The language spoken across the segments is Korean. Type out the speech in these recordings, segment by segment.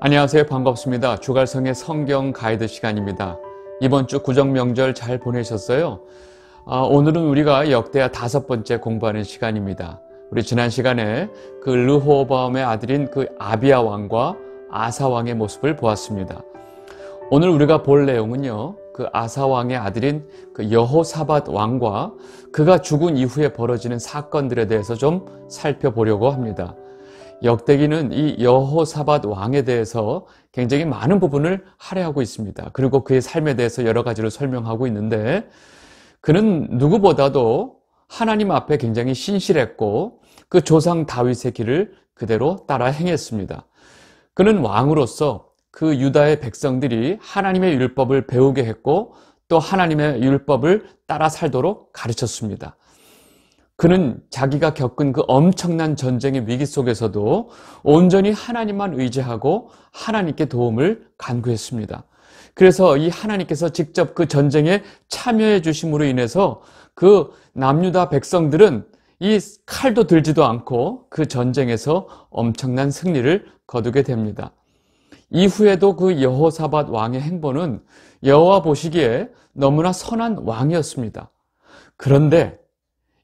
안녕하세요. 반갑습니다. 주갈성의 성경 가이드 시간입니다. 이번 주 구정명절 잘 보내셨어요? 아, 오늘은 우리가 역대하 다섯 번째 공부하는 시간입니다. 우리 지난 시간에 그 르호바움의 아들인 그아비아 왕과 아사 왕의 모습을 보았습니다. 오늘 우리가 볼 내용은요. 그 아사 왕의 아들인 그 여호사밧 왕과 그가 죽은 이후에 벌어지는 사건들에 대해서 좀 살펴보려고 합니다. 역대기는 이 여호사밧 왕에 대해서 굉장히 많은 부분을 할애하고 있습니다. 그리고 그의 삶에 대해서 여러 가지를 설명하고 있는데 그는 누구보다도 하나님 앞에 굉장히 신실했고 그 조상 다윗의 길을 그대로 따라 행했습니다. 그는 왕으로서 그 유다의 백성들이 하나님의 율법을 배우게 했고 또 하나님의 율법을 따라 살도록 가르쳤습니다. 그는 자기가 겪은 그 엄청난 전쟁의 위기 속에서도 온전히 하나님만 의지하고 하나님께 도움을 간구했습니다. 그래서 이 하나님께서 직접 그 전쟁에 참여해 주심으로 인해서 그 남유다 백성들은 이 칼도 들지도 않고 그 전쟁에서 엄청난 승리를 거두게 됩니다. 이후에도 그 여호사밧 왕의 행보는 여호와 보시기에 너무나 선한 왕이었습니다. 그런데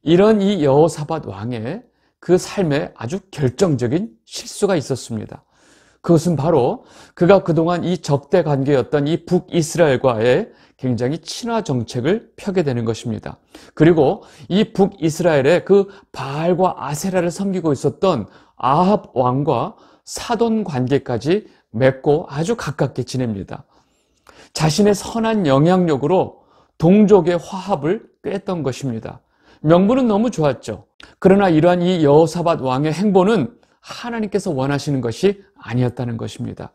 이런 이 여호사밧 왕의 그 삶에 아주 결정적인 실수가 있었습니다. 그것은 바로 그가 그동안 이 적대 관계였던 이 북이스라엘과의 굉장히 친화 정책을 펴게 되는 것입니다. 그리고 이 북이스라엘의 그 바알과 아세라를 섬기고 있었던 아합 왕과 사돈 관계까지 맺고 아주 가깝게 지냅니다. 자신의 선한 영향력으로 동족의 화합을 꿰던 것입니다. 명분은 너무 좋았죠. 그러나 이러한 이 여호사밧 왕의 행보는 하나님께서 원하시는 것이 아니었다는 것입니다.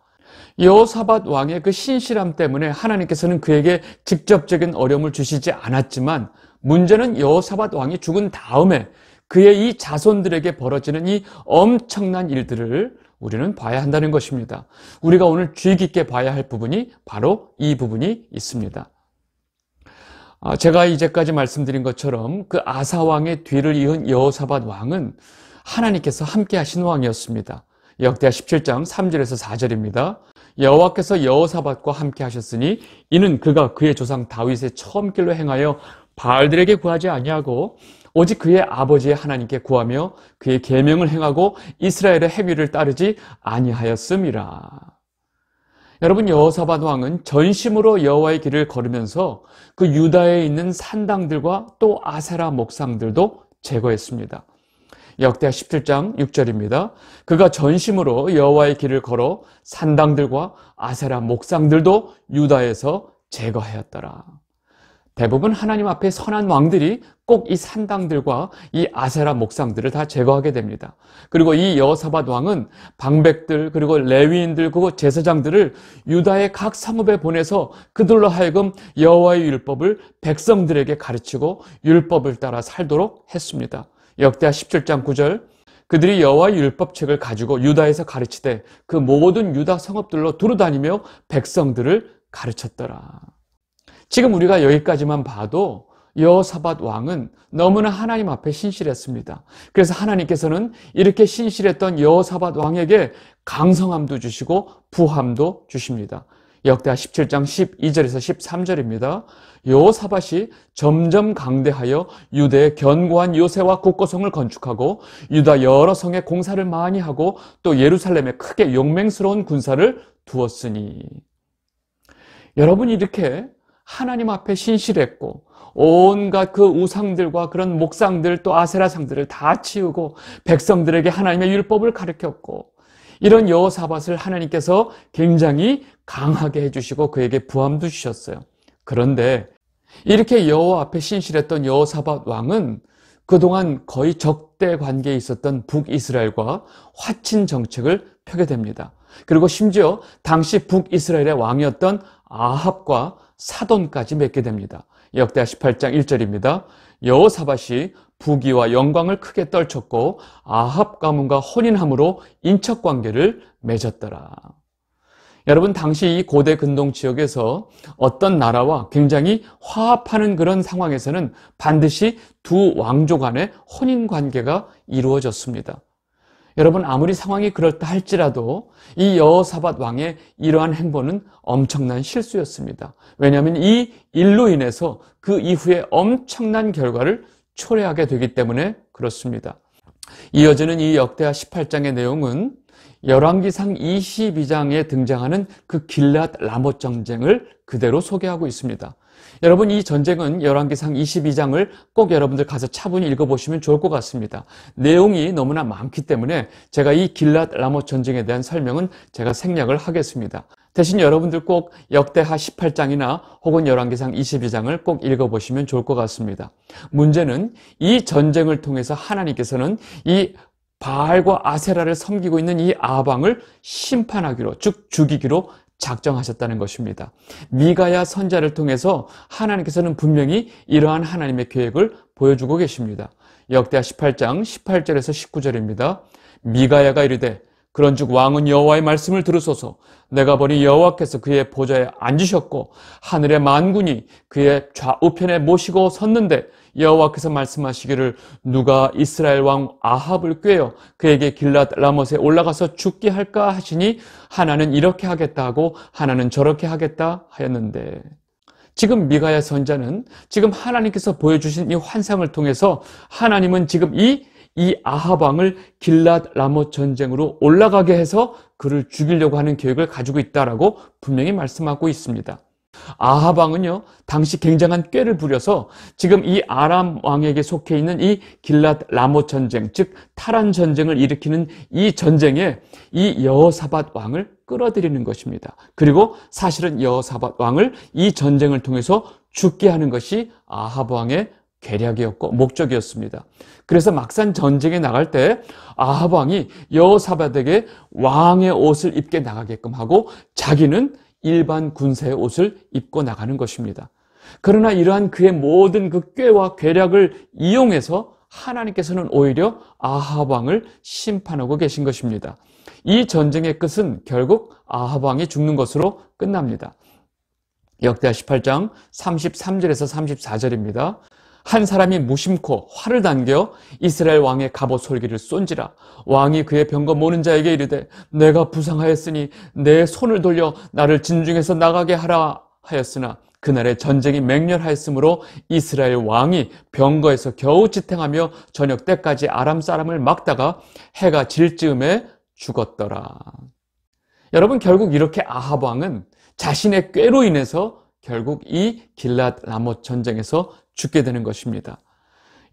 여호사밧 왕의 그 신실함 때문에 하나님께서는 그에게 직접적인 어려움을 주시지 않았지만 문제는 여호사밧 왕이 죽은 다음에 그의 이 자손들에게 벌어지는 이 엄청난 일들을 우리는 봐야 한다는 것입니다. 우리가 오늘 주의 깊게 봐야 할 부분이 바로 이 부분이 있습니다. 아, 제가 이제까지 말씀드린 것처럼 그 아사왕의 뒤를 이은 여호사밧 왕은 하나님께서 함께 하신 왕이었습니다. 역대하 17장 3절에서 4절입니다. 여호와께서 여호사밧과 함께 하셨으니 이는 그가 그의 조상 다윗의 처음 길로 행하여 바알들에게 구하지 아니하고 오직 그의 아버지의 하나님께 구하며 그의 계명을 행하고 이스라엘의 행위를 따르지 아니하였음이라. 여러분 여호사밧 왕은 전심으로 여호와의 길을 걸으면서 그 유다에 있는 산당들과 또 아세라 목상들도 제거했습니다. 역대하 17장 6절입니다. 그가 전심으로 여호와의 길을 걸어 산당들과 아세라 목상들도 유다에서 제거하였더라. 대부분 하나님 앞에 선한 왕들이 꼭 이 산당들과 이 아세라 목상들을 다 제거하게 됩니다. 그리고 이 여사밧 왕은 방백들 그리고 레위인들 그리고 제사장들을 유다의 각 성읍에 보내서 그들로 하여금 여호와의 율법을 백성들에게 가르치고 율법을 따라 살도록 했습니다. 역대하 17장 9절 그들이 여호와 의 율법책을 가지고 유다에서 가르치되 그 모든 유다 성읍들로 두루 다니며 백성들을 가르쳤더라. 지금 우리가 여기까지만 봐도 여사밧 왕은 너무나 하나님 앞에 신실했습니다. 그래서 하나님께서는 이렇게 신실했던 여사밧 왕에게 강성함도 주시고 부함도 주십니다. 역대하 17장 12절에서 13절입니다. 여사밧이 점점 강대하여 유대의 견고한 요새와 국고성을 건축하고 유다 여러 성에 공사를 많이 하고 또 예루살렘에 크게 용맹스러운 군사를 두었으니 여러분 이렇게 하나님 앞에 신실했고 온갖 그 우상들과 그런 목상들 또 아세라상들을 다 치우고 백성들에게 하나님의 율법을 가르쳤고 이런 여호사밭을 하나님께서 굉장히 강하게 해주시고 그에게 부함도 주셨어요. 그런데 이렇게 여호 앞에 신실했던 여호사밭 왕은 그동안 거의 적대 관계에 있었던 북이스라엘과 화친 정책을 펴게 됩니다. 그리고 심지어 당시 북이스라엘의 왕이었던 아합과 사돈까지 맺게 됩니다. 역대하 18장 1절입니다. 여호사밭이 부귀와 영광을 크게 떨쳤고 아합 가문과 혼인함으로 인척 관계를 맺었더라. 여러분 당시 이 고대 근동 지역에서 어떤 나라와 굉장히 화합하는 그런 상황에서는 반드시 두 왕조 간의 혼인 관계가 이루어졌습니다. 여러분 아무리 상황이 그렇다 할지라도 이 여호사밧 왕의 이러한 행보는 엄청난 실수였습니다. 왜냐하면 이 일로 인해서 그 이후에 엄청난 결과를 초래하게 되기 때문에 그렇습니다. 이어지는 이 역대하 18장의 내용은 열왕기상 22장에 등장하는 그 길랏 라못 전쟁을 그대로 소개하고 있습니다. 여러분 이 전쟁은 열왕기상 22장을 꼭 여러분들 가서 차분히 읽어보시면 좋을 것 같습니다. 내용이 너무나 많기 때문에 제가 이 길랏 라모 전쟁에 대한 설명은 제가 생략을 하겠습니다. 대신 여러분들 꼭 역대하 18장이나 혹은 열왕기상 22장을 꼭 읽어보시면 좋을 것 같습니다. 문제는 이 전쟁을 통해서 하나님께서는 이 바알과 아세라를 섬기고 있는 이 아방을 심판하기로 즉 죽이기로 작정하셨다는 것입니다. 미가야 선자를 통해서 하나님께서는 분명히 이러한 하나님의 계획을 보여주고 계십니다. 역대하 18장 18절에서 19절입니다. 미가야가 이르되 그런즉 왕은 여호와의 말씀을 들으소서 내가 보니 여호와께서 그의 보좌에 앉으셨고 하늘의 만군이 그의 좌우편에 모시고 섰는데 여호와께서 말씀하시기를 누가 이스라엘 왕 아합을 꾀어 그에게 길랏 라못에 올라가서 죽게 할까 하시니 하나는 이렇게 하겠다 하고 하나는 저렇게 하겠다 하였는데 지금 미가야 선자는 지금 하나님께서 보여주신 이 환상을 통해서 하나님은 지금 이, 이 아하방을 길랏 라못 전쟁으로 올라가게 해서 그를 죽이려고 하는 계획을 가지고 있다라고 분명히 말씀하고 있습니다. 아하방은요 당시 굉장한 꾀를 부려서 지금 이 아람 왕에게 속해 있는 이 길랏 라모 전쟁 즉 타란 전쟁을 일으키는 이 전쟁에 이여사밭 왕을 끌어들이는 것입니다. 그리고 사실은 여사밭 왕을 이 전쟁을 통해서 죽게 하는 것이 아합 왕의 계략이었고 목적이었습니다. 그래서 막산 전쟁에 나갈 때 아합 왕이 여사밭에게 왕의 옷을 입게 나가게끔 하고 자기는 일반 군사의 옷을 입고 나가는 것입니다. 그러나 이러한 그의 모든 그 꾀와 괴략을 이용해서 하나님께서는 오히려 아하방을 심판하고 계신 것입니다. 이 전쟁의 끝은 결국 아하방이 죽는 것으로 끝납니다. 역대하 18장 33절에서 34절입니다. 한 사람이 무심코 활을 당겨 이스라엘 왕의 갑옷 솔기를 쏜지라 왕이 그의 병거 모는 자에게 이르되 내가 부상하였으니 내 손을 돌려 나를 진중에서 나가게 하라 하였으나 그날의 전쟁이 맹렬하였으므로 이스라엘 왕이 병거에서 겨우 지탱하며 저녁 때까지 아람 사람을 막다가 해가 질 즈음에 죽었더라. 여러분 결국 이렇게 아합 왕은 자신의 꾀로 인해서 결국 이 길랏 라못 전쟁에서 죽게 되는 것입니다.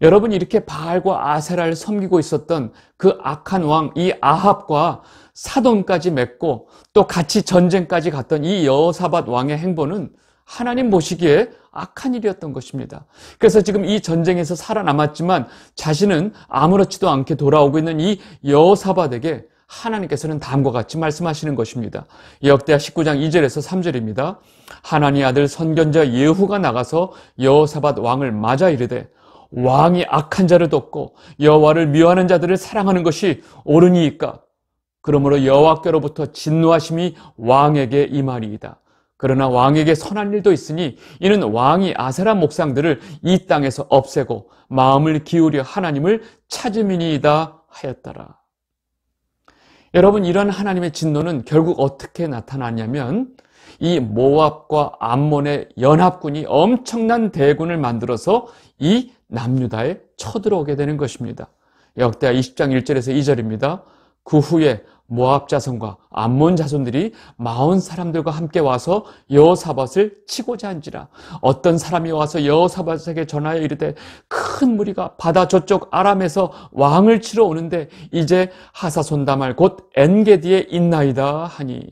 여러분이 렇게 바알과 아세라를 섬기고 있었던 그 악한 왕 이 아합과 사돈까지 맺고 또 같이 전쟁까지 갔던 이 여사밧 왕의 행보는 하나님 보시기에 악한 일이었던 것입니다. 그래서 지금 이 전쟁에서 살아남았지만 자신은 아무렇지도 않게 돌아오고 있는 이 여사밧에게 하나님께서는 다음과 같이 말씀하시는 것입니다. 역대하 19장 2절에서 3절입니다. 하나님 아들 선견자 예후가 나가서 여호사밧 왕을 맞아 이르되 왕이 악한 자를 돕고 여호와를 미워하는 자들을 사랑하는 것이 옳으니이까 그러므로 여호와께로부터 진노하심이 왕에게 임하리이다. 그러나 왕에게 선한 일도 있으니 이는 왕이 아세라 목상들을 이 땅에서 없애고 마음을 기울여 하나님을 찾음이니이다 하였더라. 여러분 이런 하나님의 진노는 결국 어떻게 나타나냐면 이 모압과 암몬의 연합군이 엄청난 대군을 만들어서 이 남유다에 쳐들어오게 되는 것입니다. 역대하 20장 1절에서 2절입니다. 그 후에 모압 자손과 암몬 자손들이 마온 사람들과 함께 와서 여사밭을 치고자 한지라 어떤 사람이 와서 여사밭에게 전하여 이르되 큰 무리가 바다 저쪽 아람에서 왕을 치러 오는데 이제 하사손담할곧 엔게디에 있나이다 하니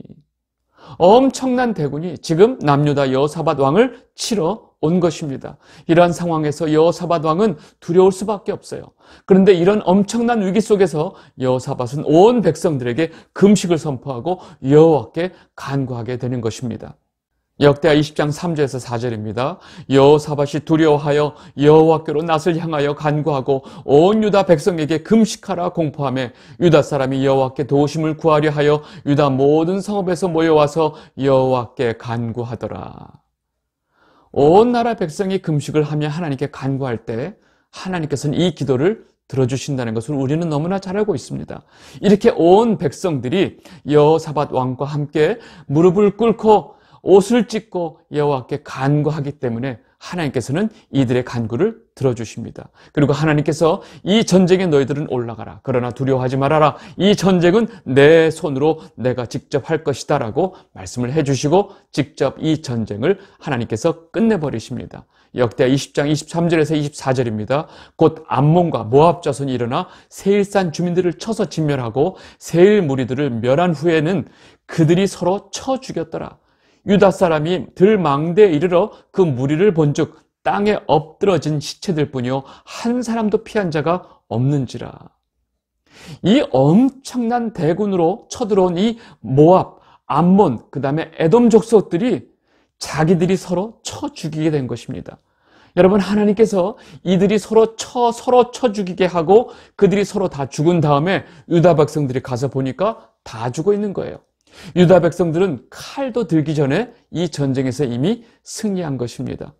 엄청난 대군이 지금 남유다 여사밭 왕을 치러 온 것입니다. 이러한 상황에서 여호사밧 왕은 두려울 수밖에 없어요. 그런데 이런 엄청난 위기 속에서 여호사밧은 온 백성들에게 금식을 선포하고 여호와께 간구하게 되는 것입니다. 역대하 20장 3절에서 4절입니다. 여호사밧이 두려워하여 여호와께로 낯을 향하여 간구하고 온 유다 백성에게 금식하라 공포함에 유다 사람이 여호와께 도우심을 구하려 하여 유다 모든 성읍에서 모여와서 여호와께 간구하더라. 온 나라 백성이 금식을 하며 하나님께 간구할 때 하나님께서는 이 기도를 들어주신다는 것을 우리는 너무나 잘 알고 있습니다. 이렇게 온 백성들이 여사밧 왕과 함께 무릎을 꿇고 옷을 찢고 여호와께 간구하기 때문에 하나님께서는 이들의 간구를 들어주십니다. 그리고 하나님께서 이 전쟁에 너희들은 올라가라. 그러나 두려워하지 말아라. 이 전쟁은 내 손으로 내가 직접 할 것이다. 라고 말씀을 해주시고 직접 이 전쟁을 하나님께서 끝내버리십니다. 역대 20장 23절에서 24절입니다. 곧 암몬과 모압 자손이 일어나 세일산 주민들을 쳐서 진멸하고 세일 무리들을 멸한 후에는 그들이 서로 쳐 죽였더라. 유다 사람이 들망대에 이르러 그 무리를 본즉 땅에 엎드러진 시체들 뿐이요 한 사람도 피한 자가 없는지라. 이 엄청난 대군으로 쳐들어온 이 모압, 암몬, 그 다음에 에돔 족속들이 자기들이 서로 쳐 죽이게 된 것입니다. 여러분 하나님께서 이들이 서로 쳐 서로 쳐 죽이게 하고 그들이 서로 다 죽은 다음에 유다 백성들이 가서 보니까 다 죽어 있는 거예요. 유다 백성들은 칼도 들기 전에 이 전쟁에서 이미 승리한 것입니다.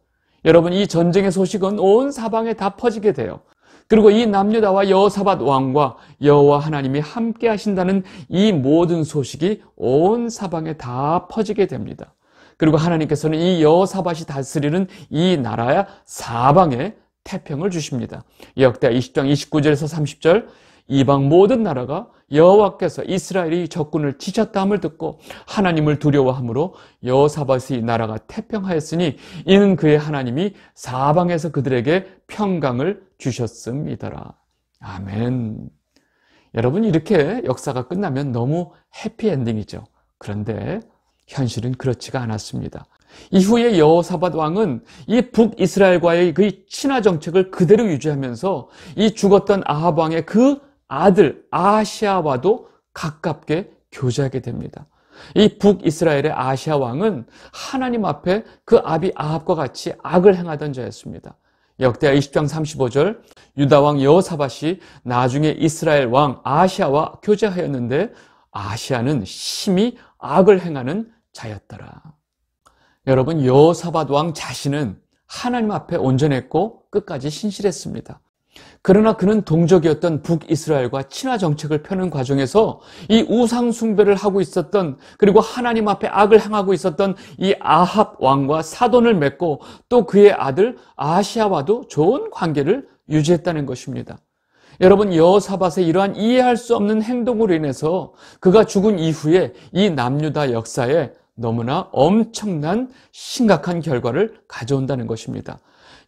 여러분 이 전쟁의 소식은 온 사방에 다 퍼지게 돼요. 그리고 이 남유다와 여사밧 왕과 여호와 하나님이 함께 하신다는 이 모든 소식이 온 사방에 다 퍼지게 됩니다. 그리고 하나님께서는 이 여사밧이 다스리는 이 나라야 사방에 태평을 주십니다. 역대 20장 29절에서 30절 이방 모든 나라가 여호와께서 이스라엘이 적군을 치셨다함을 듣고 하나님을 두려워함으로 여사밭의 나라가 태평하였으니 이는 그의 하나님이 사방에서 그들에게 평강을 주셨음이더라. 아멘. 여러분 이렇게 역사가 끝나면 너무 해피엔딩이죠. 그런데 현실은 그렇지가 않았습니다. 이후에 여호사밧 왕은 이 북이스라엘과의 그 친화 정책을 그대로 유지하면서 이 죽었던 아합 왕의 그 아들 아시아와도 가깝게 교제하게 됩니다. 이 북이스라엘의 아시아 왕은 하나님 앞에 그 아비 아합과 같이 악을 행하던 자였습니다. 역대하 20장 35절 유다 왕여사밧이 나중에 이스라엘 왕 아시아와 교제하였는데 아시아는 심히 악을 행하는 자였더라. 여러분 여호사밧 왕 자신은 하나님 앞에 온전했고 끝까지 신실했습니다. 그러나 그는 동족이었던 북이스라엘과 친화 정책을 펴는 과정에서 이 우상 숭배를 하고 있었던 그리고 하나님 앞에 악을 행하고 있었던 이 아합 왕과 사돈을 맺고 또 그의 아들 아시아와도 좋은 관계를 유지했다는 것입니다. 여러분 여사밭의 이러한 이해할 수 없는 행동으로 인해서 그가 죽은 이후에 이 남유다 역사에 너무나 엄청난 심각한 결과를 가져온다는 것입니다.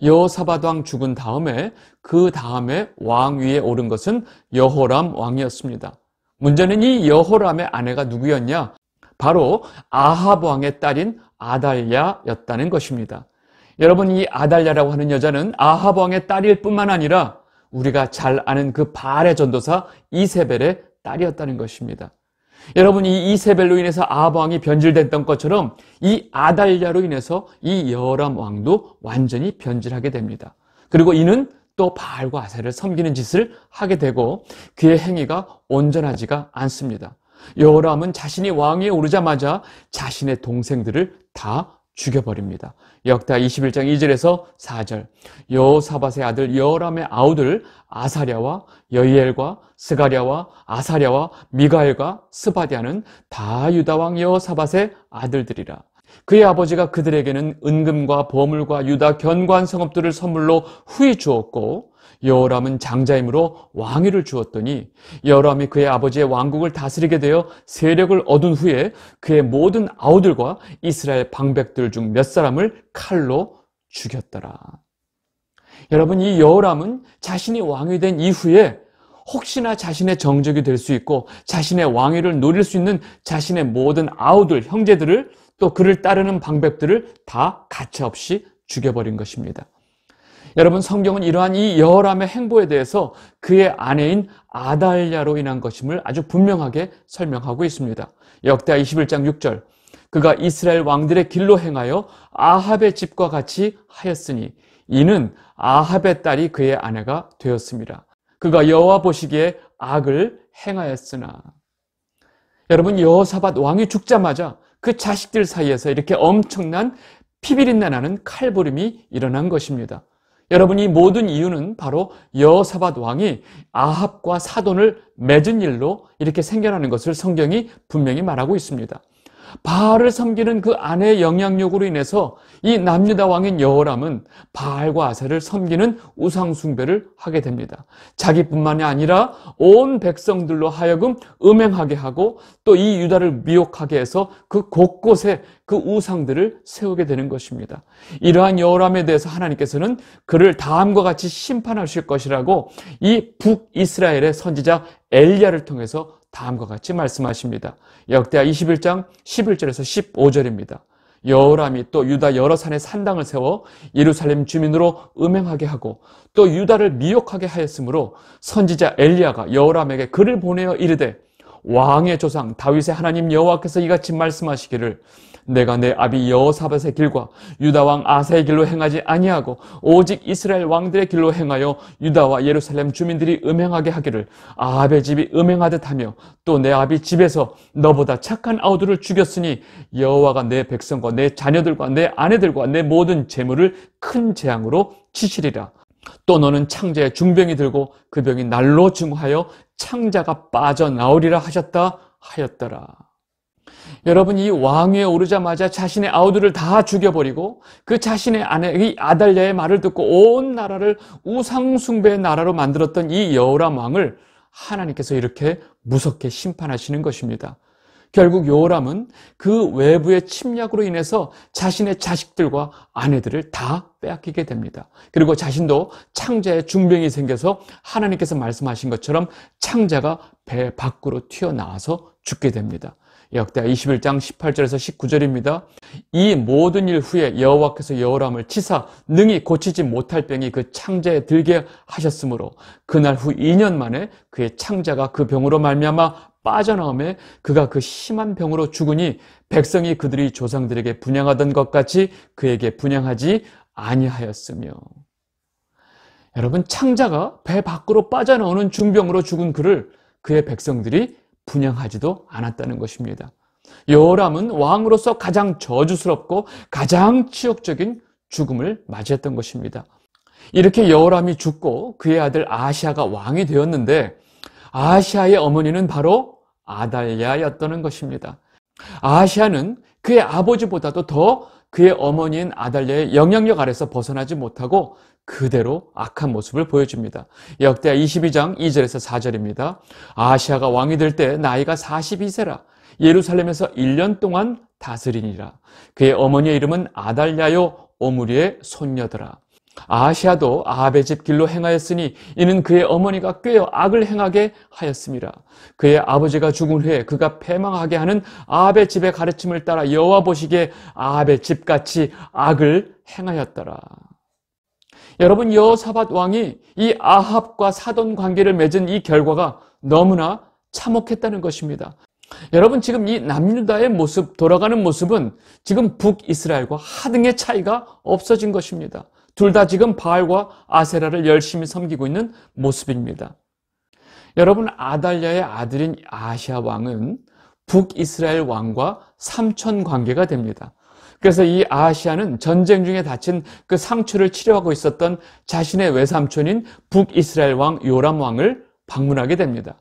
여사바왕 죽은 다음에 그 다음에 왕 위에 오른 것은 여호람 왕이었습니다. 문제는 이 여호람의 아내가 누구였냐? 바로 아합 왕의 딸인 아달랴였다는 것입니다. 여러분 이 아달랴라고 하는 여자는 아합 왕의 딸일 뿐만 아니라 우리가 잘 아는 그발알의 전도사 이세벨의 딸이었다는 것입니다. 여러분 이 이세벨로 인해서 아합 왕이 변질됐던 것처럼 이 아달랴로 인해서 이 여람 왕도 완전히 변질하게 됩니다. 그리고 이는 또 바알과 아세를 섬기는 짓을 하게 되고 그의 행위가 온전하지가 않습니다. 여람은 자신이 왕위에 오르자마자 자신의 동생들을 다 죽여버립니다. 역다 21장 2절에서 4절 여사밭의 아들 여람의 아우들 아사랴와 여이엘과 스가랴와 아사랴와 미가엘과 스바디아는 다 유다왕 여사밭의 아들들이라 그의 아버지가 그들에게는 은금과 보물과 유다 견관 성읍들을 선물로 후히 주었고 여호람은 장자이므로 왕위를 주었더니 여호람이 그의 아버지의 왕국을 다스리게 되어 세력을 얻은 후에 그의 모든 아우들과 이스라엘 방백들 중 몇 사람을 칼로 죽였더라. 여러분 이 여호람은 자신이 왕이 된 이후에 혹시나 자신의 정적이 될 수 있고 자신의 왕위를 노릴 수 있는 자신의 모든 아우들 형제들을 또 그를 따르는 방백들을 다 가차없이 죽여버린 것입니다. 여러분 성경은 이러한 이여람의 행보에 대해서 그의 아내인 아달랴로 인한 것임을 아주 분명하게 설명하고 있습니다. 역대하 21장 6절 그가 이스라엘 왕들의 길로 행하여 아합의 집과 같이 하였으니 이는 아합의 딸이 그의 아내가 되었습니다. 그가 여호와 보시기에 악을 행하였으나 여러분 여호사밧 왕이 죽자마자 그 자식들 사이에서 이렇게 엄청난 피비린내 나는 칼부림이 일어난 것입니다. 여러분 이 모든 이유는 바로 여사밧 왕이 아합과 사돈을 맺은 일로 이렇게 생겨나는 것을 성경이 분명히 말하고 있습니다. 바알을 섬기는 그 아내의 영향력으로 인해서 이 남유다 왕인 여호람은 바알과 아세를 섬기는 우상 숭배를 하게 됩니다. 자기뿐만이 아니라 온 백성들로 하여금 음행하게 하고 또 이 유다를 미혹하게 해서 그 곳곳에 그 우상들을 세우게 되는 것입니다. 이러한 여호람에 대해서 하나님께서는 그를 다음과 같이 심판하실 것이라고 이 북이스라엘의 선지자 엘리야를 통해서 다음과 같이 말씀하십니다. 역대하 21장 11절에서 15절입니다. 여호람이 또 유다 여러 산에 산당을 세워 예루살렘 주민으로 음행하게 하고 또 유다를 미혹하게 하였으므로 선지자 엘리야가 여호람에게 글을 보내어 이르되 왕의 조상 다윗의 하나님 여호와께서 이같이 말씀하시기를 내가 내 아비 여사밧의 길과 유다 왕 아사의 길로 행하지 아니하고 오직 이스라엘 왕들의 길로 행하여 유다와 예루살렘 주민들이 음행하게 하기를 아합의 집이 음행하듯 하며 또 내 아비 집에서 너보다 착한 아우들을 죽였으니 여호와가 내 백성과 내 자녀들과 내 아내들과 내 모든 재물을 큰 재앙으로 치시리라 또 너는 창자의 중병이 들고 그 병이 날로 증하여 창자가 빠져나오리라 하셨다 하였더라. 여러분 이 왕위에 오르자마자 자신의 아우들을다 죽여버리고 그 자신의 아내 이 아달랴의 말을 듣고 온 나라를 우상 숭배의 나라로 만들었던 이 여호람 왕을 하나님께서 이렇게 무섭게 심판하시는 것입니다. 결국 여호람은 그 외부의 침략으로 인해서 자신의 자식들과 아내들을 다 빼앗기게 됩니다. 그리고 자신도 창자의 중병이 생겨서 하나님께서 말씀하신 것처럼 창자가 배 밖으로 튀어나와서 죽게 됩니다. 역대하 21장 18절에서 19절입니다. 이 모든 일 후에 여호와께서 여호람을 치사 능히 고치지 못할 병이 그 창자에 들게 하셨으므로 그날 후 2년 만에 그의 창자가 그 병으로 말미암아 빠져나오매 그가 그 심한 병으로 죽으니 백성이 그들이 조상들에게 분양하던 것 같이 그에게 분양하지 아니하였으며 여러분 창자가 배 밖으로 빠져나오는 중병으로 죽은 그를 그의 백성들이 분양하지도 않았다는 것입니다. 여호람은 왕으로서 가장 저주스럽고 가장 치욕적인 죽음을 맞이했던 것입니다. 이렇게 여호람이 죽고 그의 아들 아시아가 왕이 되었는데 아시아의 어머니는 바로 아달랴였다는 것입니다. 아시아는 그의 아버지보다도 더 그의 어머니인 아달랴의 영향력 아래서 벗어나지 못하고 그대로 악한 모습을 보여줍니다. 역대하 22장 2절에서 4절입니다. 아시아가 왕이 될 때 나이가 42세라 예루살렘에서 1년 동안 다스리니라. 그의 어머니의 이름은 아달랴요 오므리의 손녀더라. 아시아도 아베집 길로 행하였으니 이는 그의 어머니가 꾀어 악을 행하게 하였습니다. 그의 아버지가 죽은 후에 그가 패망하게 하는 아베 집의 가르침을 따라 여호와 보시기에 아베 집같이 악을 행하였더라. 여러분 여사밧 왕이 이 아합과 사돈 관계를 맺은 이 결과가 너무나 참혹했다는 것입니다. 여러분 지금 이 남유다의 모습 돌아가는 모습은 지금 북이스라엘과 하등의 차이가 없어진 것입니다. 둘 다 지금 바알과 아세라를 열심히 섬기고 있는 모습입니다. 여러분 아달랴의 아들인 아시아 왕은 북이스라엘 왕과 삼촌 관계가 됩니다. 그래서 이아시아는 전쟁 중에 다친 그 상처를 치료하고 있었던 자신의 외삼촌인 북이스라엘 왕 요람 왕을 방문하게 됩니다.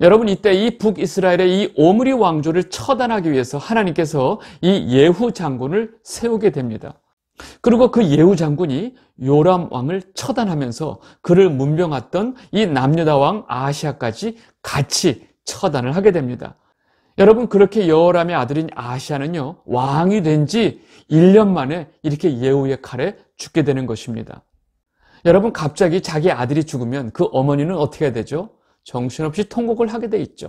여러분 이때 이 북이스라엘의 이 오므리 왕조를 처단하기 위해서 하나님께서 이 예후 장군을 세우게 됩니다. 그리고 그 예후 장군이 요람 왕을 처단하면서 그를 문병했던 이 남유다 왕 아시아까지 같이 처단을 하게 됩니다. 여러분 그렇게 여호람의 아들인 아시아는요 왕이 된 지 1년 만에 이렇게 예후의 칼에 죽게 되는 것입니다. 여러분 갑자기 자기 아들이 죽으면 그 어머니는 어떻게 되죠? 정신없이 통곡을 하게 돼 있죠.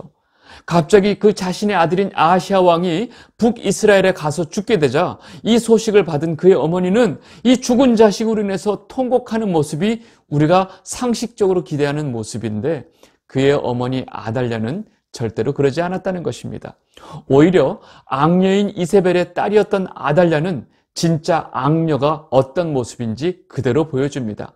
갑자기 그 자신의 아들인 아시아 왕이 북이스라엘에 가서 죽게 되자 이 소식을 받은 그의 어머니는 이 죽은 자식으로 인해서 통곡하는 모습이 우리가 상식적으로 기대하는 모습인데 그의 어머니 아달랴는 절대로 그러지 않았다는 것입니다. 오히려 악녀인 이세벨의 딸이었던 아달랴는 진짜 악녀가 어떤 모습인지 그대로 보여줍니다.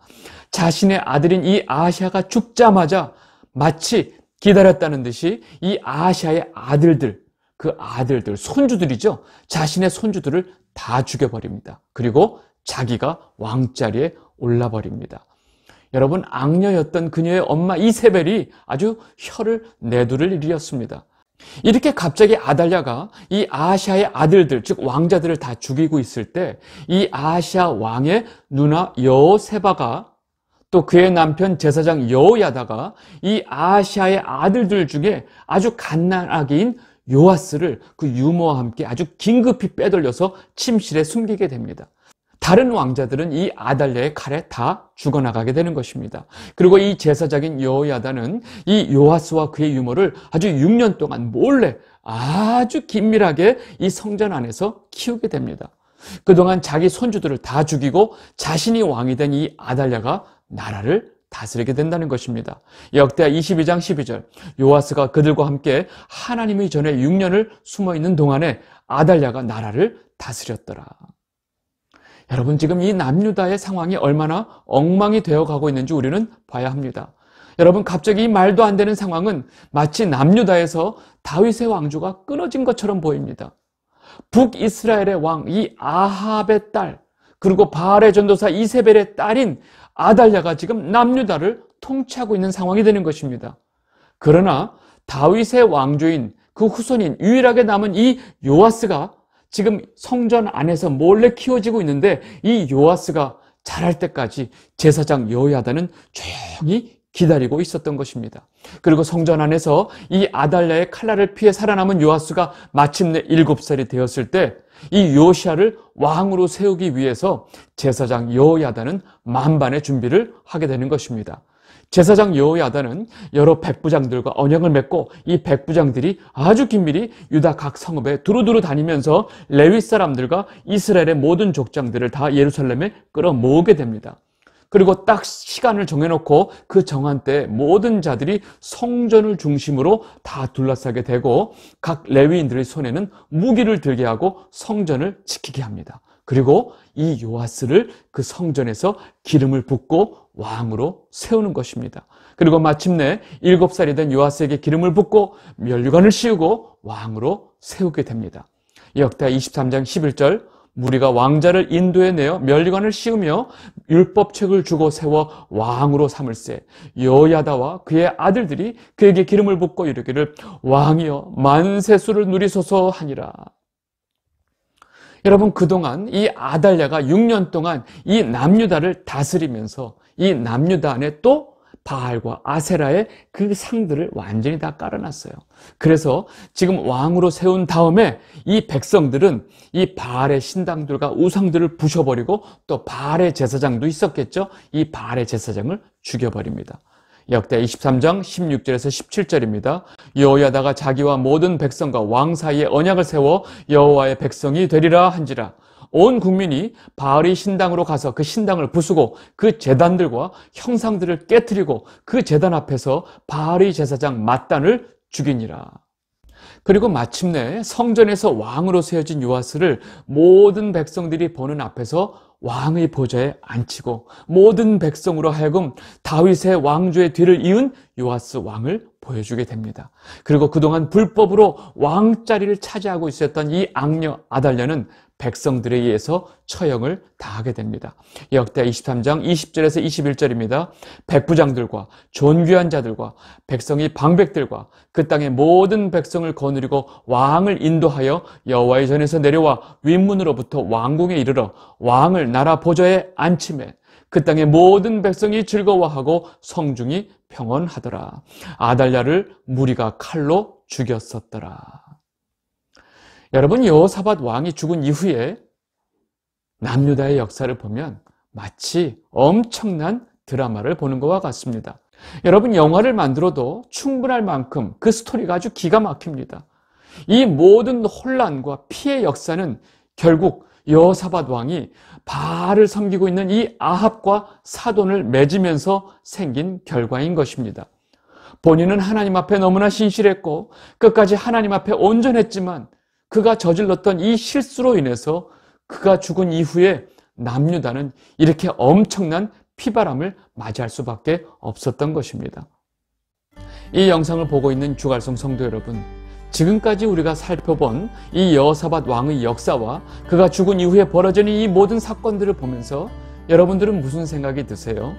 자신의 아들인 이아시아가 죽자마자 마치 기다렸다는 듯이 이아시아의 아들들, 그 아들들, 손주들이죠. 자신의 손주들을 다 죽여버립니다. 그리고 자기가 왕자리에 올라버립니다. 여러분 악녀였던 그녀의 엄마 이세벨이 아주 혀를 내두를 일이었습니다. 이렇게 갑자기 아달랴가 이 아시아의 아들들 즉 왕자들을 다 죽이고 있을 때 이 아시아 왕의 누나 여세바가 또 그의 남편 제사장 여호야다가 이 아시아의 아들들 중에 아주 갓난아기인 요아스를 그 유모와 함께 아주 긴급히 빼돌려서 침실에 숨기게 됩니다. 다른 왕자들은 이 아달랴의 칼에 다 죽어나가게 되는 것입니다. 그리고 이 제사장인 여호야다는 이 요하스와 그의 유머를 아주 6년 동안 몰래 아주 긴밀하게 이 성전 안에서 키우게 됩니다. 그동안 자기 손주들을 다 죽이고 자신이 왕이 된 이 아달랴가 나라를 다스리게 된다는 것입니다. 역대하 22장 12절 요하스가 그들과 함께 하나님의 전에 6년을 숨어 있는 동안에 아달랴가 나라를 다스렸더라. 여러분 지금 이 남유다의 상황이 얼마나 엉망이 되어가고 있는지 우리는 봐야 합니다. 여러분 갑자기 말도 안 되는 상황은 마치 남유다에서 다윗의 왕조가 끊어진 것처럼 보입니다. 북이스라엘의 왕 이 아합의 딸 그리고 바알의 전도사 이세벨의 딸인 아달랴가 지금 남유다를 통치하고 있는 상황이 되는 것입니다. 그러나 다윗의 왕조인 그 후손인 유일하게 남은 이 요아스가 지금 성전 안에서 몰래 키워지고 있는데 이 요아스가 자랄 때까지 제사장 여야다는 조용히 기다리고 있었던 것입니다. 그리고 성전 안에서 이아달라의 칼날을 피해 살아남은 요아스가 마침내 7 살이 되었을 때 이 요시아를 왕으로 세우기 위해서 제사장 여야다는 만반의 준비를 하게 되는 것입니다. 제사장 여호야다는 여러 백부장들과 언약을 맺고 이 백부장들이 아주 긴밀히 유다 각 성읍에 두루두루 다니면서 레위 사람들과 이스라엘의 모든 족장들을 다 예루살렘에 끌어모으게 됩니다. 그리고 딱 시간을 정해놓고 그 정한 때 모든 자들이 성전을 중심으로 다 둘러싸게 되고 각 레위인들의 손에는 무기를 들게 하고 성전을 지키게 합니다. 그리고 이요하스를그 성전에서 기름을 붓고 왕으로 세우는 것입니다. 그리고 마침내 일곱 살이 된 요아스에게 기름을 붓고 면류관을 씌우고 왕으로 세우게 됩니다. 역대 23장 11절 무리가 왕자를 인도에 내어 면류관을 씌우며 율법책을 주고 세워 왕으로 삼을세 여야다와 그의 아들들이 그에게 기름을 붓고 이르기를 왕이여 만세수를 누리소서 하니라 여러분 그동안 이 아달랴가 6년 동안 이 남유다를 다스리면서 이 남유다 안에 또 바알과 아세라의 그 상들을 완전히 다 깔아놨어요. 그래서 지금 왕으로 세운 다음에 이 백성들은 이 바알의 신당들과 우상들을 부셔버리고 또 바알의 제사장도 있었겠죠. 이 바알의 제사장을 죽여버립니다. 역대 23장 16절에서 17절입니다. 여호야다가 자기와 모든 백성과 왕 사이에 언약을 세워 여호와의 백성이 되리라 한지라 온 국민이 바알이 신당으로 가서 그 신당을 부수고 그 재단들과 형상들을 깨뜨리고 그 재단 앞에서 바알이 제사장 마단을 죽이니라. 그리고 마침내 성전에서 왕으로 세워진 요아스를 모든 백성들이 보는 앞에서 왕의 보좌에 앉히고 모든 백성으로 하여금 다윗의 왕조의 뒤를 이은 요아스 왕을 보여주게 됩니다. 그리고 그동안 불법으로 왕자리를 차지하고 있었던 이 악녀 아달랴는 백성들에 의해서 처형을 당하게 됩니다. 역대 23장 20절에서 21절입니다. 백부장들과 존귀한 자들과 백성이 방백들과 그 땅의 모든 백성을 거느리고 왕을 인도하여 여호와의 전에서 내려와 윗문으로부터 왕궁에 이르러 왕을 나라 보좌에 앉히매 그 땅의 모든 백성이 즐거워하고 성중이 평온하더라. 아달랴를 무리가 칼로 죽였었더라. 여러분 여호사밧 왕이 죽은 이후에 남유다의 역사를 보면 마치 엄청난 드라마를 보는 것과 같습니다. 여러분 영화를 만들어도 충분할 만큼 그 스토리가 아주 기가 막힙니다. 이 모든 혼란과 피해 역사는 결국 여사밧 왕이 바알을 섬기고 있는 이 아합과 사돈을 맺으면서 생긴 결과인 것입니다. 본인은 하나님 앞에 너무나 신실했고 끝까지 하나님 앞에 온전했지만 그가 저질렀던 이 실수로 인해서 그가 죽은 이후에 남유다는 이렇게 엄청난 피바람을 맞이할 수밖에 없었던 것입니다. 이 영상을 보고 있는 주갈성 성도 여러분, 지금까지 우리가 살펴본 이 여사밧 왕의 역사와 그가 죽은 이후에 벌어지는 이 모든 사건들을 보면서 여러분들은 무슨 생각이 드세요?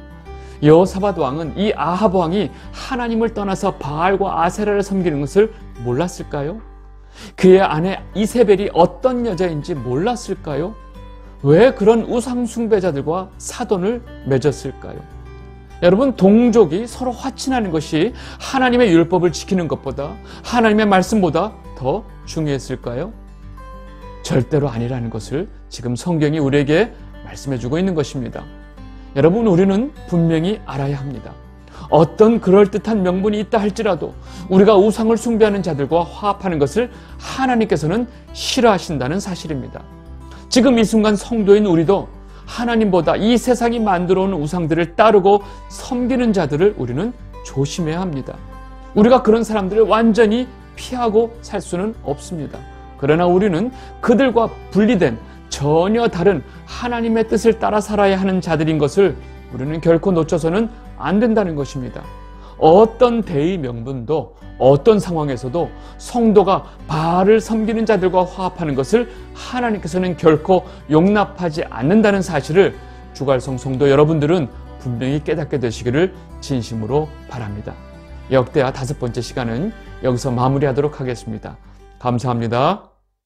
여사밧 왕은 이 아합 왕이 하나님을 떠나서 바알과 아세라를 섬기는 것을 몰랐을까요? 그의 아내 이세벨이 어떤 여자인지 몰랐을까요? 왜 그런 우상숭배자들과 사돈을 맺었을까요? 여러분, 동족이 서로 화친하는 것이 하나님의 율법을 지키는 것보다 하나님의 말씀보다 더 중요했을까요? 절대로 아니라는 것을 지금 성경이 우리에게 말씀해주고 있는 것입니다. 여러분, 우리는 분명히 알아야 합니다. 어떤 그럴듯한 명분이 있다 할지라도 우리가 우상을 숭배하는 자들과 화합하는 것을 하나님께서는 싫어하신다는 사실입니다. 지금 이 순간 성도인 우리도 하나님보다 이 세상이 만들어 온 우상들을 따르고 섬기는 자들을 우리는 조심해야 합니다. 우리가 그런 사람들을 완전히 피하고 살 수는 없습니다. 그러나 우리는 그들과 분리된 전혀 다른 하나님의 뜻을 따라 살아야 하는 자들인 것을 우리는 결코 놓쳐서는 안 된다는 것입니다. 어떤 대의 명분도 어떤 상황에서도 성도가 바를 섬기는 자들과 화합하는 것을 하나님께서는 결코 용납하지 않는다는 사실을 주갈성 성도 여러분들은 분명히 깨닫게 되시기를 진심으로 바랍니다. 역대하 다섯 번째 시간은 여기서 마무리하도록 하겠습니다. 감사합니다.